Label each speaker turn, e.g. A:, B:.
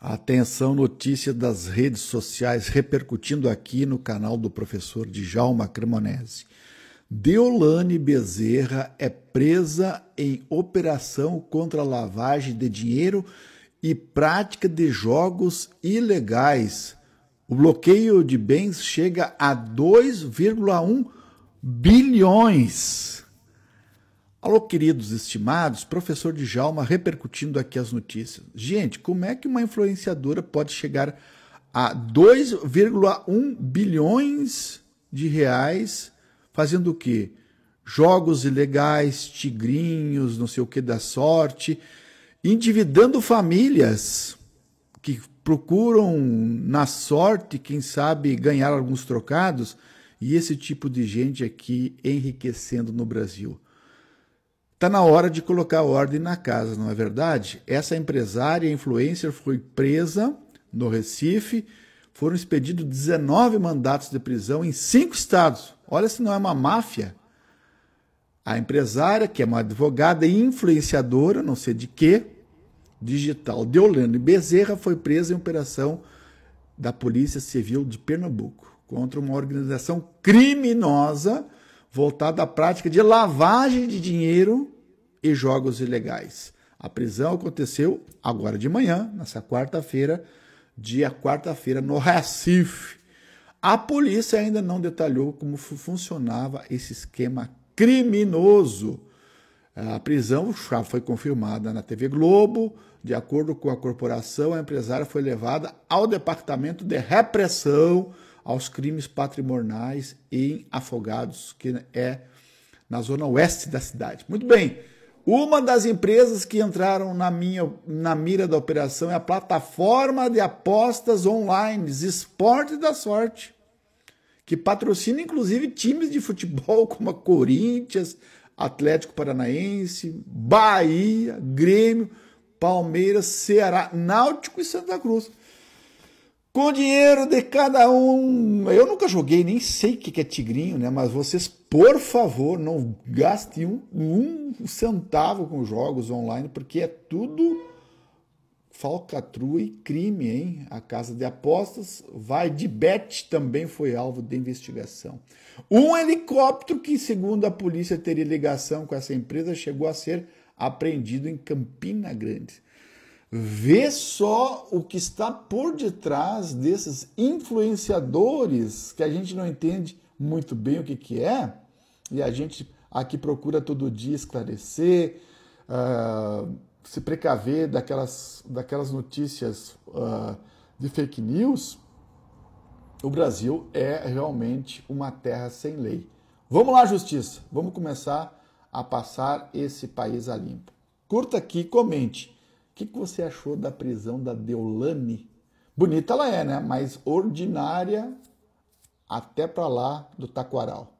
A: Atenção, notícia das redes sociais repercutindo aqui no canal do professor Djalma Cremonese. Deolane Bezerra é presa em operação contra lavagem de dinheiro e prática de jogos ilegais. O bloqueio de bens chega a 2,1 bilhões. Alô, queridos, estimados, professor de Djalma repercutindo aqui as notícias. Gente, como é que uma influenciadora pode chegar a 2,1 bilhões de reais fazendo o quê? Jogos ilegais, tigrinhos, não sei o que da sorte, endividando famílias que procuram na sorte, quem sabe, ganhar alguns trocados, e esse tipo de gente aqui enriquecendo no Brasil. Está na hora de colocar ordem na casa, não é verdade? Essa empresária influencer foi presa no Recife. Foram expedidos 19 mandatos de prisão em cinco estados. Olha se não é uma máfia. A empresária, que é uma advogada e influenciadora, não sei de quê, digital, Deolene Bezerra, foi presa em operação da Polícia Civil de Pernambuco contra uma organização criminosa voltada à prática de lavagem de dinheiro e jogos ilegais. A prisão aconteceu agora de manhã, nessa quarta-feira, dia quarta-feira, no Recife. A polícia ainda não detalhou como funcionava esse esquema criminoso. A prisão já foi confirmada na TV Globo. De acordo com a corporação, a empresária foi levada ao Departamento de Repressão aos Crimes Patrimoniais em Afogados, que é na zona oeste da cidade. Muito bem. Uma das empresas que entraram na, minha, na mira da operação é a plataforma de apostas online, Esporte da Sorte, que patrocina inclusive times de futebol como a Corinthians, Atlético Paranaense, Bahia, Grêmio, Palmeiras, Ceará, Náutico e Santa Cruz com dinheiro de cada um. Eu nunca joguei, nem sei o que é tigrinho, né? Mas vocês, por favor, não gastem um, um centavo com jogos online, porque é tudo falcatrua e crime, hein? A casa de apostas vai de bet também foi alvo de investigação. Um helicóptero que, segundo a polícia, teria ligação com essa empresa chegou a ser apreendido em Campina Grande. Vê só o que está por detrás desses influenciadores que a gente não entende muito bem o que, que é e a gente aqui procura todo dia esclarecer, uh, se precaver daquelas, daquelas notícias uh, de fake news. O Brasil é realmente uma terra sem lei. Vamos lá, justiça! Vamos começar a passar esse país a limpo. Curta aqui, comente que, que você achou da prisão da Deolane? Bonita ela é, né? Mas ordinária até para lá do Taquaral.